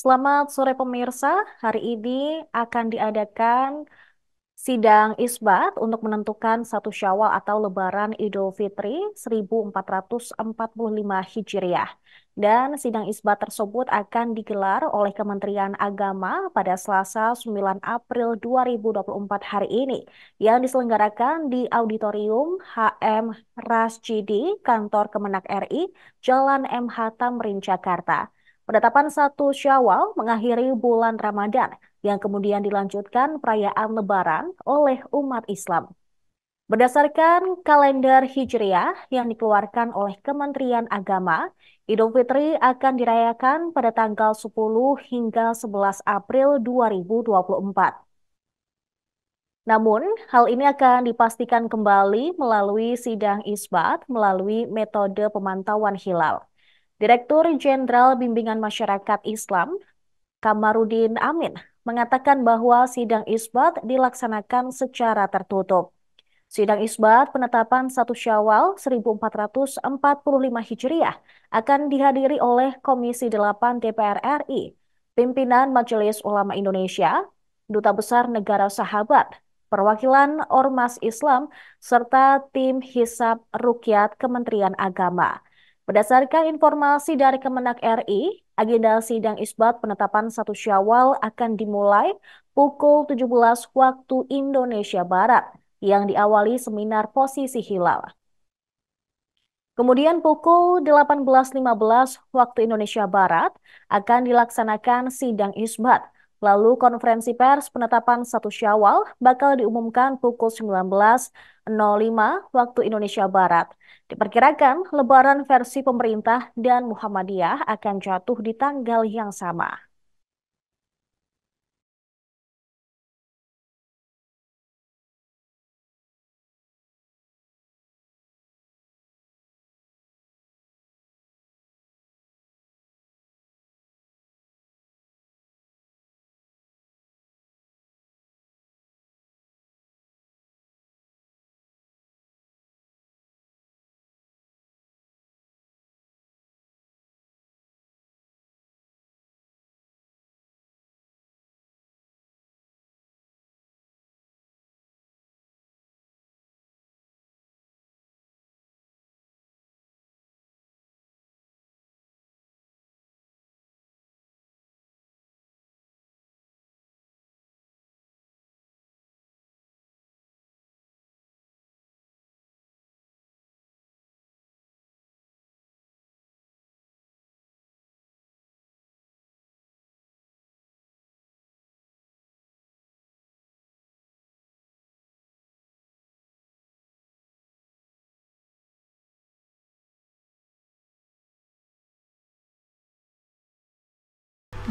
Selamat sore pemirsa. Hari ini akan diadakan sidang isbat untuk menentukan satu Syawal atau Lebaran Idul Fitri 1445 Hijriah. Dan sidang isbat tersebut akan digelar oleh Kementerian Agama pada Selasa 9 April 2024 hari ini yang diselenggarakan di Auditorium HM Rasjidi, Kantor Kemenak RI, Jalan MH Tamrin, Jakarta. Penetapan satu Syawal mengakhiri bulan Ramadan yang kemudian dilanjutkan perayaan Lebaran oleh umat Islam. Berdasarkan kalender Hijriah yang dikeluarkan oleh Kementerian Agama, Idul Fitri akan dirayakan pada tanggal 10 hingga 11 April 2024. Namun, hal ini akan dipastikan kembali melalui sidang isbat melalui metode pemantauan hilal. Direktur Jenderal Bimbingan Masyarakat Islam, Kamarudin Amin, mengatakan bahwa sidang isbat dilaksanakan secara tertutup. Sidang isbat penetapan 1 Syawal 1445 Hijriah akan dihadiri oleh Komisi 8 DPR RI, pimpinan Majelis Ulama Indonesia, Duta Besar Negara Sahabat, perwakilan Ormas Islam, serta tim Hisab Rukyat Kementerian Agama. Berdasarkan informasi dari Kemenak RI, agenda sidang isbat penetapan satu syawal akan dimulai pukul 17 waktu Indonesia Barat yang diawali seminar posisi hilal. Kemudian pukul 18.15 waktu Indonesia Barat akan dilaksanakan sidang isbat Lalu konferensi pers penetapan satu Syawal bakal diumumkan pukul 19.05 waktu Indonesia Barat. Diperkirakan lebaran versi pemerintah dan Muhammadiyah akan jatuh di tanggal yang sama.